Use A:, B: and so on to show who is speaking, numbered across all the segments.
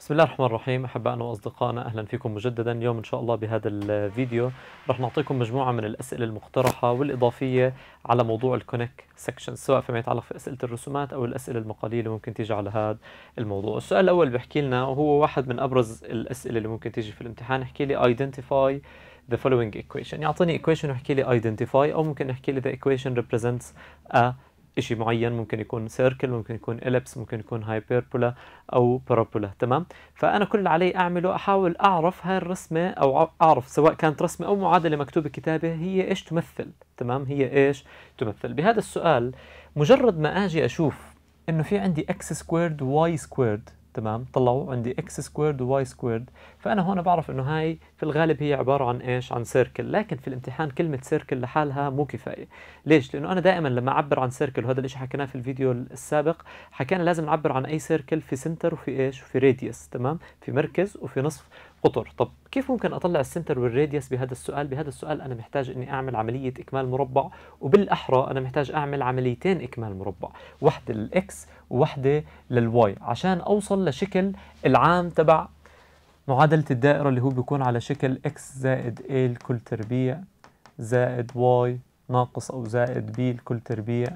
A: بسم الله الرحمن الرحيم احبائنا واصدقائنا اهلا فيكم مجددا اليوم ان شاء الله بهذا الفيديو رح نعطيكم مجموعه من الاسئله المقترحه والاضافيه على موضوع الكونكت سكشن سواء فيما يتعلق في اسئله الرسومات او الاسئله المقاليه اللي ممكن تيجي على هذا الموضوع السؤال الاول بحكي لنا وهو واحد من ابرز الاسئله اللي ممكن تيجي في الامتحان احكي لي identify the following equation يعطيني equation ويحكي لي identify او ممكن يحكي لي the equation represents a شيء معين ممكن يكون سيركل ممكن يكون إليبس ممكن يكون هايبربولا أو بارابولا تمام فأنا كل اللي علي أعمله أحاول أعرف هاي الرسمة أو أعرف سواء كانت رسمة أو معادلة مكتوبة كتابة هي إيش تمثل تمام هي إيش تمثل بهذا السؤال مجرد ما أجي أشوف إنه في عندي x سكويرد y سكويرد تمام طلعوا عندي اكس سكويرد وواي سكويرد فانا هون بعرف انه هاي في الغالب هي عباره عن ايش عن سيركل لكن في الامتحان كلمه سيركل لحالها مو كفايه ليش لانه انا دائما لما اعبر عن سيركل وهذا الشيء حكيناه في الفيديو السابق حكينا لازم نعبر عن اي سيركل في سنتر وفي ايش وفي راديوس تمام في مركز وفي نصف قطر طب كيف ممكن اطلع السنتر والراديوس بهذا السؤال بهذا السؤال انا محتاج اني اعمل عمليه اكمال مربع وبالاحرى انا محتاج اعمل عمليتين اكمال مربع واحده للاكس وواحده للواي عشان اوصل لشكل العام تبع معادله الدائره اللي هو بيكون على شكل اكس زائد اي لكل تربيع زائد واي ناقص او زائد بي لكل تربيع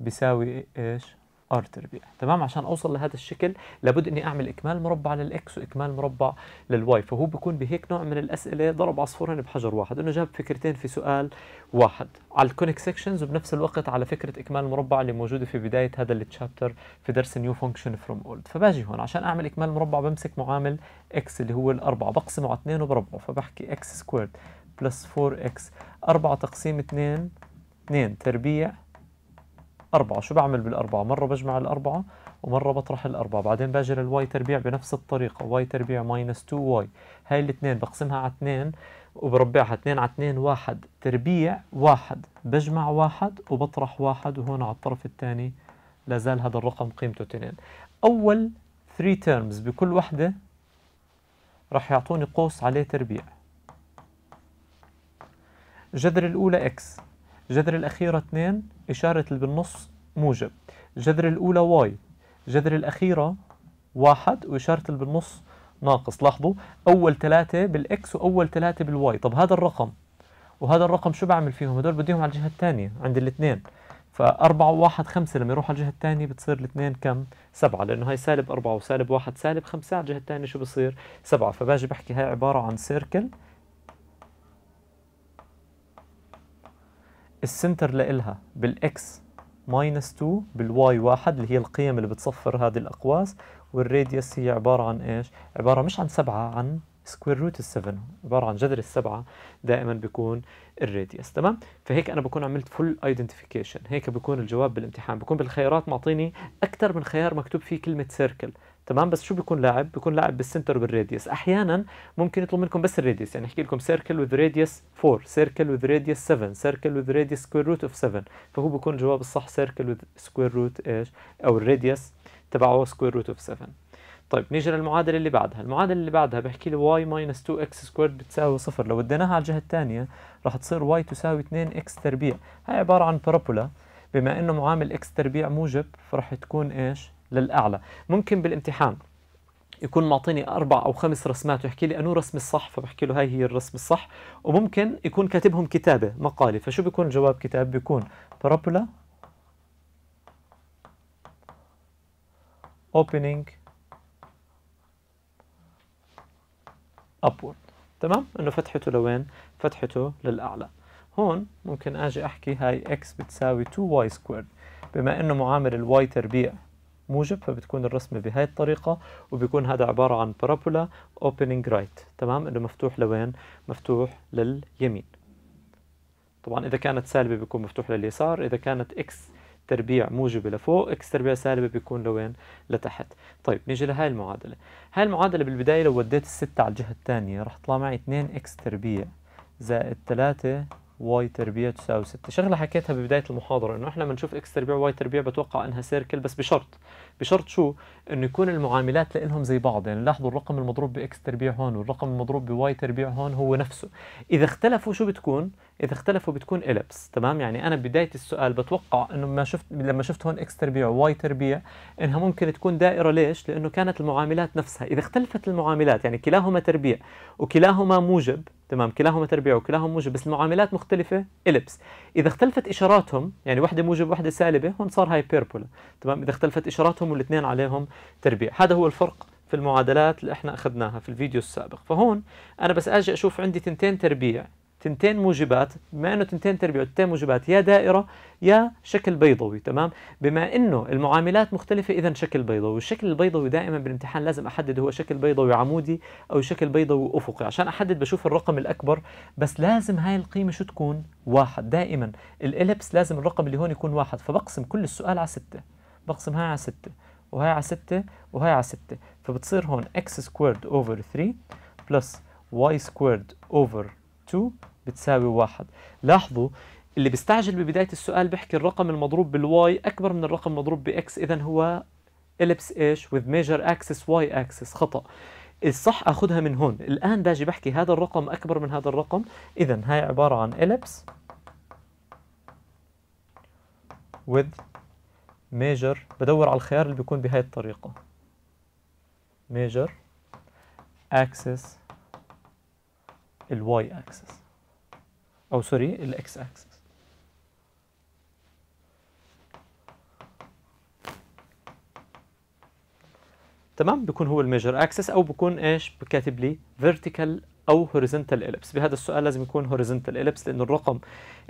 A: بيساوي ايش ار تربيع تمام عشان اوصل لهذا الشكل لابد اني اعمل اكمال مربع للاكس واكمال مربع للواي فهو بيكون بهيك نوع من الاسئله ضرب عصفورين بحجر واحد انه جاب فكرتين في سؤال واحد على الكونيك سيكشنز وبنفس الوقت على فكره اكمال المربع اللي موجوده في بدايه هذا التشابتر في درس نيو فانكشن فروم اولد فباجي هون عشان اعمل اكمال مربع بمسك معامل اكس اللي هو الاربعه بقسمه على 2 وبربعه فبحكي اكس سكويرد بلس 4 اكس 4 تقسيم 2 2 تربيع أربعة شو بعمل بالأربعة مرة بجمع الأربعة ومرة بطرح الأربعة بعدين باجي للواي تربيع بنفس الطريقة واي تربيع ماينس 2 واي هاي الاثنين بقسمها على اثنين وبربعها اثنين على اثنين واحد تربيع واحد بجمع واحد وبطرح واحد وهون على الطرف الثاني لازال هذا الرقم قيمته اثنين أول 3 تيرمز بكل وحدة رح يعطوني قوس عليه تربيع جذر الأولى x الجذر الأخيرة 2 إشارة اللي بالنص موجب الجذر الأولى واي الجذر الأخيرة واحد وإشارة اللي بالنص ناقص لاحظوا أول ثلاثة بالإكس وأول ثلاثة بالواي طب هذا الرقم وهذا الرقم شو بعمل فيهم هدول بديهم على الجهة الثانية عند الاثنين فأربعة وواحد خمسة لما يروح على الجهة الثانية بتصير الاثنين كم؟ سبعة لأنه هاي سالب أربعة وسالب واحد سالب خمسة على الجهة الثانية شو بصير؟ سبعة فباجي بحكي هاي عبارة عن سيركل السنتر لإلها بالإكس ماينس 2 بالواي واحد اللي هي القيم اللي بتصفر هذه الأقواس والراديوس هي عبارة عن إيش؟ عبارة مش عن سبعة عن سكوير روت السفن عبارة عن جذر السبعة دائما بيكون الراديوس تمام فهيك أنا بكون عملت فول ايدنتيفيكيشن هيك بكون الجواب بالامتحان بكون بالخيارات معطيني أكثر من خيار مكتوب فيه كلمة سيركل تمام بس شو بيكون لاعب بيكون لاعب بالسنتر بالراديوس احيانا ممكن يطلب منكم بس الراديوس يعني احكي لكم سيركل وذ راديوس 4 سيركل وذ راديوس 7 سيركل وذ راديوس سكوير روت اوف 7 فهو بيكون الجواب الصح سيركل وذ سكوير روت ايش او الراديوس تبعه سكوير روت اوف 7 طيب نيجي للمعادله اللي بعدها المعادله اللي بعدها بحكي لي y 2 x سكويرد بتساوي صفر لو وديناها على الجهه الثانيه راح تصير y تساوي 2 x تربيع هاي عباره عن بارابولا بما انه معامل x تربيع موجب فراح تكون ايش للأعلى ممكن بالامتحان يكون معطيني اربع او خمس رسمات ويحكي لي انو رسم الصح فبحكي له هاي هي الرسم الصح وممكن يكون كاتبهم كتابه مقالي فشو بيكون جواب كتاب بيكون بارابولا opening upward تمام انه فتحته لوين فتحته للاعلى هون ممكن اجي احكي هاي x بتساوي 2y سكوير بما انه معامل الواي تربيع موجب فبتكون الرسمة بهاي الطريقة وبيكون هذا عبارة عن بارابولا اوبننج رايت تمام انه مفتوح لوين؟ مفتوح لليمين طبعا إذا كانت سالبة بيكون مفتوح لليسار إذا كانت إكس تربيع موجبة لفوق إكس تربيع سالبة بيكون لوين؟ لتحت طيب نيجي لهي المعادلة هاي المعادلة بالبداية لو وديت الستة على الجهة الثانية رح تطلع معي 2 إكس تربيع زائد 3 واي تربيع تساوي 6 شغله حكيتها ببدايه المحاضره انه احنا لما نشوف اكس تربيع واي تربيع بتوقع انها سيركل بس بشرط بشرط شو انه يكون المعاملات لهم زي بعض يعني لاحظوا الرقم المضروب باكس تربيع هون والرقم المضروب بواي تربيع هون هو نفسه اذا اختلفوا شو بتكون اذا اختلفوا بتكون إليبس، تمام يعني انا بدايه السؤال بتوقع انه ما شفت لما شفت هون اكس تربيع وواي تربيع انها ممكن تكون دائره ليش لانه كانت المعاملات نفسها اذا اختلفت المعاملات يعني كلاهما تربيع وكلاهما موجب تمام كلاهما تربيع وكلاهما موجب بس المعاملات مختلفة إلبس إذا اختلفت إشاراتهم يعني واحدة موجب واحدة سالبة هون صار هاي بيربولا تمام إذا اختلفت إشاراتهم معناتهم والاثنين عليهم تربيع هذا هو الفرق في المعادلات اللي احنا اخذناها في الفيديو السابق فهون انا بس اجي اشوف عندي تنتين تربيع تنتين موجبات بما انه تنتين تربيع تنتين موجبات يا دائره يا شكل بيضوي تمام بما انه المعاملات مختلفه اذا شكل بيضوي الشكل البيضوي دائما بالامتحان لازم احدد هو شكل بيضوي عمودي او شكل بيضوي افقي عشان احدد بشوف الرقم الاكبر بس لازم هاي القيمه شو تكون واحد دائما الاليبس لازم الرقم اللي هون يكون واحد فبقسم كل السؤال على سته بقسم هاي على 6 وهاي على 6 وهاي على 6 فبتصير هون x squared over 3 plus y squared over 2 بتساوي 1 لاحظوا اللي بيستعجل ببداية السؤال بحكي الرقم المضروب بالواي أكبر من الرقم المضروب بإكس إذا هو إلبس إيش with major axis y axis خطأ الصح أخذها من هون الآن باجي بحكي هذا الرقم أكبر من هذا الرقم إذا هاي عبارة عن إلبس with ميجر بدور على الخيار اللي بيكون بهاي الطريقة ميجر اكسس الواي اكسس او سوري الاكس اكسس تمام بيكون هو الميجر اكسس او بيكون ايش بكاتب لي فيرتيكال او هوريزونتال اليبس بهذا السؤال لازم يكون هوريزونتال اليبس لانه الرقم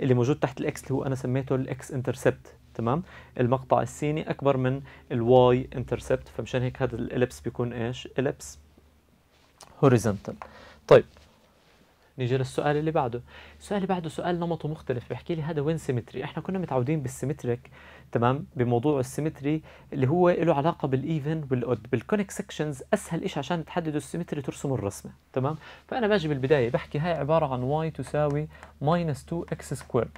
A: اللي موجود تحت الاكس اللي هو انا سميته الاكس انترسبت تمام المقطع السيني اكبر من الواي انترسبت فمشان هيك هذا الالبس بيكون ايش البس هوريزونتال طيب نيجي للسؤال اللي بعده السؤال اللي بعده سؤال نمطه مختلف بيحكي لي هذا وين سيمتري احنا كنا متعودين بالسيمتريك تمام بموضوع السيمتري اللي هو له علاقه بالايفن والاود بالكونيك سكشنز اسهل شيء عشان تحددوا السيمتري ترسموا الرسمه تمام فانا باجي بالبدايه بحكي هاي عباره عن واي تساوي ماينس 2 اكس سكويرد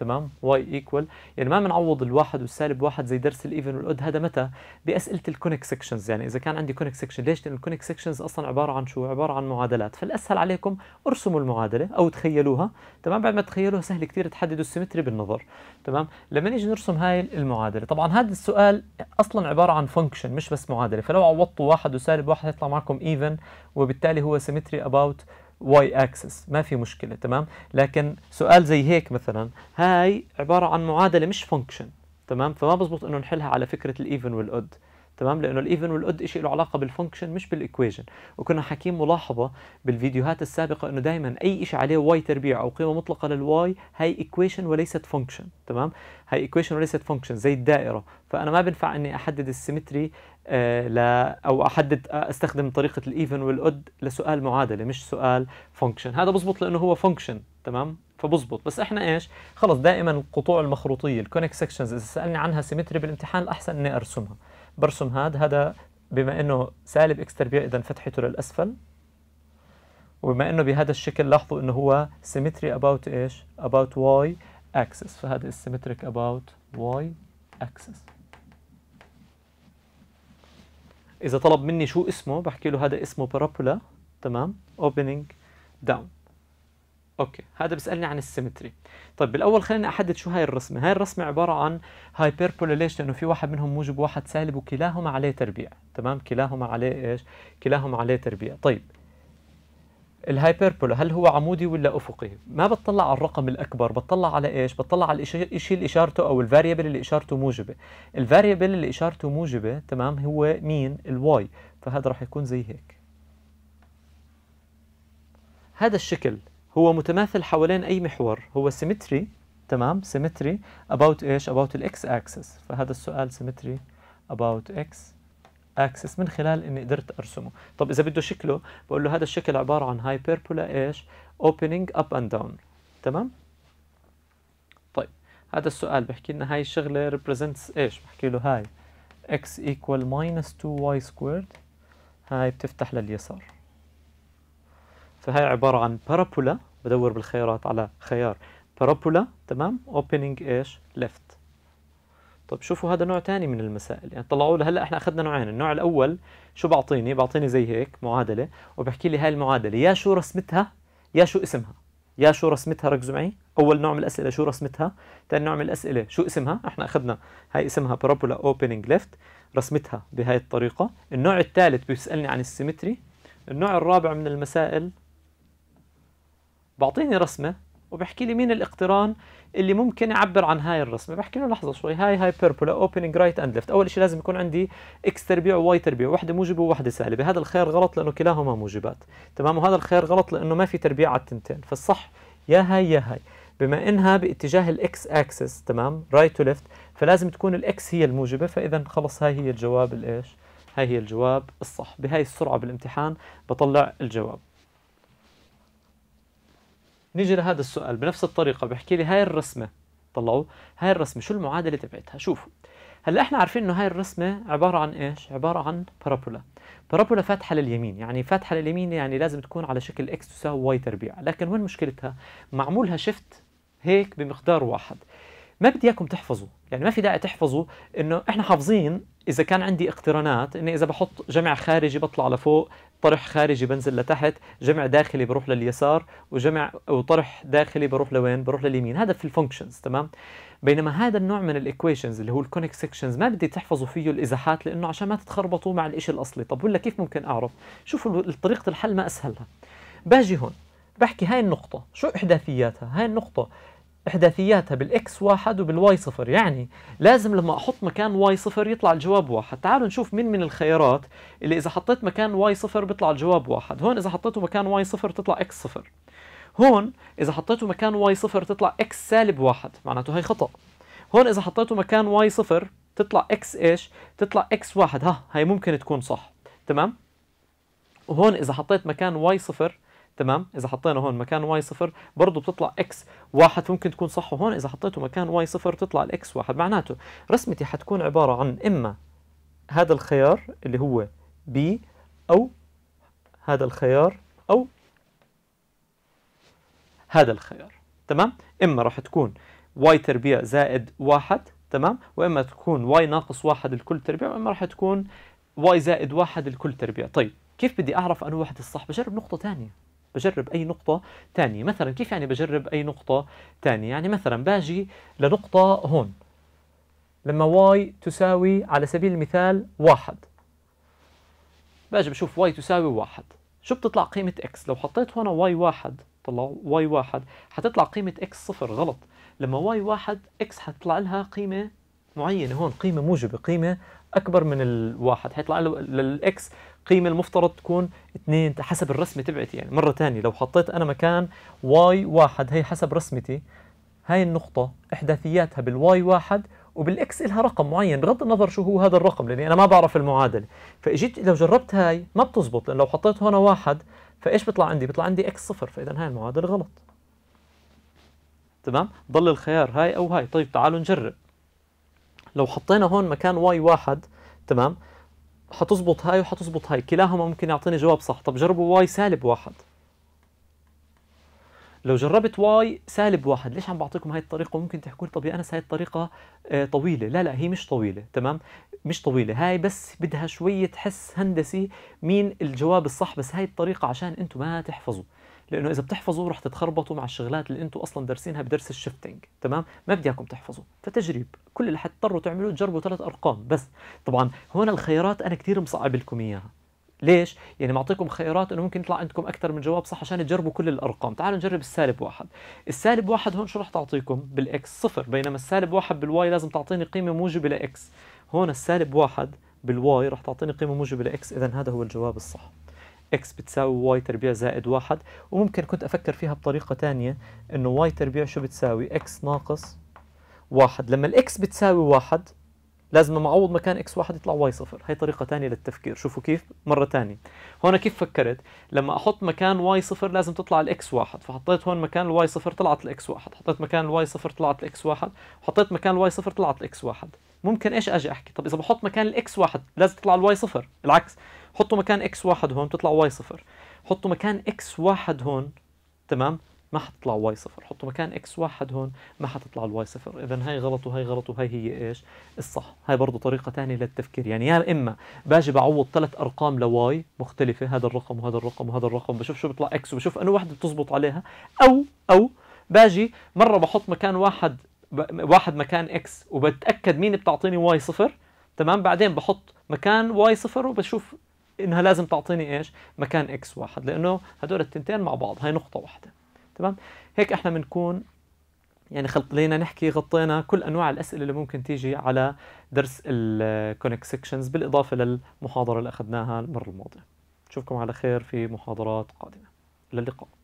A: تمام واي ايكوال يعني ما بنعوض الواحد والسالب واحد زي درس الايفن والاود هذا متى باسئله الكونك سكشنز يعني اذا كان عندي كونك سكشن ليش لان الكونك سكشنز اصلا عباره عن شو عباره عن معادلات فالاسهل عليكم ارسموا المعادله او تخيلوها تمام بعد ما تخيلوها سهل كثير تحددوا السيمتري بالنظر تمام لما نيجي نرسم هاي المعادله طبعا هذا السؤال اصلا عباره عن فانكشن مش بس معادله فلو عوضتوا واحد وسالب واحد يطلع معكم ايفن وبالتالي هو سيمتري اباوت واي اكسس ما في مشكله تمام لكن سؤال زي هيك مثلا هاي عباره عن معادله مش فانكشن تمام فما بزبط انه نحلها على فكره الايفن والاود تمام لانه الايفن والاود شيء له علاقه بالفانكشن مش بالايكويجن وكنا حاكيين ملاحظه بالفيديوهات السابقه انه دائما اي شيء عليه واي تربيع او قيمه مطلقه للواي هي ايكويشن وليست فانكشن تمام هي ايكويشن وليست فانكشن زي الدائره فانا ما بنفع اني احدد السيمتري آه، لا او احدد آه، استخدم طريقه الايفن والاود لسؤال معادله مش سؤال فانكشن هذا بزبط لانه هو فانكشن تمام فبزبط بس احنا ايش خلص دائما القطوع المخروطيه الكونك سكشنز اذا سالني عنها سيمتري بالامتحان الاحسن اني ارسمها برسم هذا هذا بما انه سالب اكس تربيع اذا فتحته للاسفل وبما انه بهذا الشكل لاحظوا انه هو سيمتري اباوت ايش اباوت واي اكسس فهذا السيمتريك اباوت واي اكسس اذا طلب مني شو اسمه بحكي له هذا اسمه بارابولا تمام اوبننج داون اوكي هذا بيسالني عن السيمتري طيب بالاول خليني احدد شو هاي الرسمه هاي الرسمه عباره عن هايبربولا ليش لانه في واحد منهم موجب واحد سالب وكلاهما عليه تربيع تمام كلاهما عليه ايش كلاهما عليه تربيع طيب الهايبربولا هل هو عمودي ولا افقي ما بتطلع على الرقم الاكبر بتطلع على ايش بتطلع على الشيء اللي اشارته او الفاريبل اللي اشارته موجبه الفاريبل اللي اشارته موجبه تمام هو مين الواي فهذا راح يكون زي هيك هذا الشكل هو متماثل حوالين اي محور هو سيمتري تمام سيمتري اباوت ايش اباوت الاكس اكسس فهذا السؤال سيمتري اباوت اكس اكسس من خلال اني قدرت ارسمه طب اذا بده شكله بقول له هذا الشكل عباره عن هايبربولا ايش اوبننج اب اند داون تمام طيب هذا السؤال بحكي لنا هاي الشغله ريبريزنتس ايش بحكي له هاي x equal minus 2y squared هاي بتفتح لليسار فهي عبارة عن بارابولا بدور بالخيارات على خيار بارابولا تمام opening ايش left طيب شوفوا هذا نوع ثاني من المسائل يعني طلعوا له هلا احنا اخذنا نوعين النوع الاول شو بعطيني بعطيني زي هيك معادله وبحكي لي هاي المعادله يا شو رسمتها يا شو اسمها يا شو رسمتها ركزوا معي اول نوع من الاسئله شو رسمتها ثاني نوع من الاسئله شو اسمها احنا اخذنا هاي اسمها بارابولا اوبننج ليفت رسمتها بهاي الطريقه النوع الثالث بيسالني عن السيمتري النوع الرابع من المسائل بعطيني رسمه وبحكي لي مين الاقتران اللي ممكن يعبر عن هاي الرسمه بحكي له لحظه شوي هاي هايبربولا اوبننج رايت اند ليفت اول شيء لازم يكون عندي اكس تربيع وواي تربيع وحده موجبه وواحده سالبه هذا الخيار غلط لانه كلاهما موجبات تمام وهذا الخيار غلط لانه ما في تربيع على التنتين فالصح يا هاي يا هاي بما انها باتجاه الاكس اكسس تمام رايت تو ليفت فلازم تكون الاكس هي الموجبه فاذا خلص هاي هي الجواب الايش هاي هي الجواب الصح بهاي السرعه بالامتحان بطلع الجواب نيجي لهذا السؤال بنفس الطريقه بحكي لي هاي الرسمه طلعوا هاي الرسمه شو المعادله تبعتها شوفوا هلا احنا عارفين انه هاي الرسمه عباره عن ايش عباره عن بارابولا بارابولا فاتحه لليمين يعني فاتحه لليمين يعني لازم تكون على شكل اكس تساوي واي تربيع لكن وين مشكلتها معمولها شفت هيك بمقدار واحد ما بدي اياكم تحفظوا يعني ما في داعي تحفظوا انه احنا حافظين اذا كان عندي اقترانات اني اذا بحط جمع خارجي بطلع لفوق طرح خارجي بنزل لتحت جمع داخلي بروح لليسار وجمع وطرح داخلي بروح لوين بروح لليمين هذا في الفانكشنز تمام بينما هذا النوع من الايكويشنز اللي هو الكونيك سيكشنز ما بدي تحفظوا فيه الازاحات لانه عشان ما تتخربطوا مع الشيء الاصلي طب ولا كيف ممكن اعرف شوفوا طريقه الحل ما اسهلها باجي هون بحكي هاي النقطة شو إحداثياتها هاي النقطة احداثياتها بالاكس واحد وبالواي صفر يعني لازم لما احط مكان واي صفر يطلع الجواب واحد تعالوا نشوف مين من الخيارات اللي اذا حطيت مكان واي صفر بيطلع الجواب واحد هون اذا حطيته مكان واي صفر تطلع اكس صفر هون اذا حطيته مكان واي صفر تطلع اكس سالب واحد معناته هي خطأ هون اذا حطيته مكان واي صفر تطلع اكس ايش تطلع اكس واحد ها هي ممكن تكون صح تمام وهون اذا حطيت مكان واي صفر تمام اذا حطينا هون مكان واي صفر برضه بتطلع اكس واحد ممكن تكون صح وهون اذا حطيته مكان واي صفر تطلع الاكس واحد معناته رسمتي حتكون عباره عن اما هذا الخيار اللي هو بي او هذا الخيار او هذا الخيار تمام اما راح تكون واي تربيع زائد واحد تمام واما تكون واي ناقص واحد لكل تربيع واما راح تكون واي زائد واحد لكل تربيع طيب كيف بدي اعرف انه واحد الصح بجرب نقطه ثانيه بجرب أي نقطة تانية مثلا كيف يعني بجرب أي نقطة تانية يعني مثلا باجي لنقطة هون لما y تساوي على سبيل المثال واحد باجي بشوف y تساوي واحد شو بتطلع قيمة x لو حطيت هنا y واحد طلع y واحد حتطلع قيمة x صفر غلط لما y واحد x حتطلع لها قيمة معينه هون قيمه موجبه قيمه اكبر من الواحد حيطلع له للاكس قيمه المفترض تكون اثنين حسب الرسمه تبعتي يعني مره ثانيه لو حطيت انا مكان واي واحد هي حسب رسمتي هاي النقطه احداثياتها بالواي واحد وبالاكس لها رقم معين بغض النظر شو هو هذا الرقم لاني انا ما بعرف المعادله فاجيت لو جربت هاي ما بتزبط لان لو حطيت هنا واحد فايش بيطلع عندي بيطلع عندي اكس صفر فاذا هاي المعادله غلط تمام ضل الخيار هاي او هاي طيب تعالوا نجرب لو حطينا هون مكان واي واحد تمام حتزبط هاي وحتزبط هاي كلاهما ممكن يعطيني جواب صح طب جربوا واي سالب واحد لو جربت واي سالب واحد ليش عم بعطيكم هاي الطريقه ممكن تحكوا لي طب يا انس هاي الطريقه آه، طويله لا لا هي مش طويله تمام مش طويله هاي بس بدها شويه حس هندسي مين الجواب الصح بس هاي الطريقه عشان انتم ما تحفظوا لانه اذا بتحفظوا رح تتخربطوا مع الشغلات اللي انتم اصلا دارسينها بدرس الشفتنج تمام ما بدي اياكم تحفظوا فتجريب كل اللي حتضطروا تعملوه تجربوا ثلاث ارقام بس طبعا هون الخيارات انا كثير مصعب لكم اياها ليش؟ يعني معطيكم خيارات انه ممكن يطلع عندكم اكثر من جواب صح عشان تجربوا كل الارقام، تعالوا نجرب السالب واحد، السالب واحد هون شو رح تعطيكم؟ بالاكس صفر، بينما السالب واحد بالواي لازم تعطيني قيمة موجبة لاكس، هون السالب واحد بالواي رح تعطيني قيمة موجبة لاكس، إذا هذا هو الجواب الصح. اكس بتساوي واي تربيع زائد واحد وممكن كنت افكر فيها بطريقه ثانيه انه واي تربيع شو بتساوي اكس ناقص واحد لما الاكس بتساوي واحد لازم لما اعوض مكان اكس واحد يطلع واي صفر هي طريقه ثانيه للتفكير شوفوا كيف مره ثانيه هون كيف فكرت لما احط مكان واي صفر لازم تطلع الاكس واحد فحطيت هون مكان الواي صفر طلعت الاكس واحد حطيت مكان الواي صفر طلعت الاكس واحد وحطيت مكان الواي صفر طلعت الاكس واحد ممكن ايش اجي احكي طب اذا بحط مكان الاكس واحد لازم تطلع الواي صفر العكس حطوا مكان اكس واحد هون بتطلع واي صفر حطوا مكان اكس واحد هون تمام ما حتطلع واي صفر حطوا مكان اكس واحد هون ما حتطلع الواي صفر اذا هاي غلط وهي غلط وهي هي ايش الصح هاي برضه طريقه ثانيه للتفكير يعني يا اما باجي بعوض ثلاث ارقام لواي مختلفه هذا الرقم وهذا الرقم وهذا الرقم بشوف شو بيطلع اكس وبشوف انه وحده بتزبط عليها او او باجي مره بحط مكان واحد واحد مكان اكس وبتاكد مين بتعطيني واي صفر تمام بعدين بحط مكان واي صفر وبشوف انها لازم تعطيني ايش مكان اكس واحد لانه هدول التنتين مع بعض هاي نقطه واحده تمام هيك احنا بنكون يعني خلينا نحكي غطينا كل انواع الاسئله اللي ممكن تيجي على درس الكونكت سيكشنز بالاضافه للمحاضره اللي اخذناها المره الماضيه نشوفكم على خير في محاضرات قادمه الى اللقاء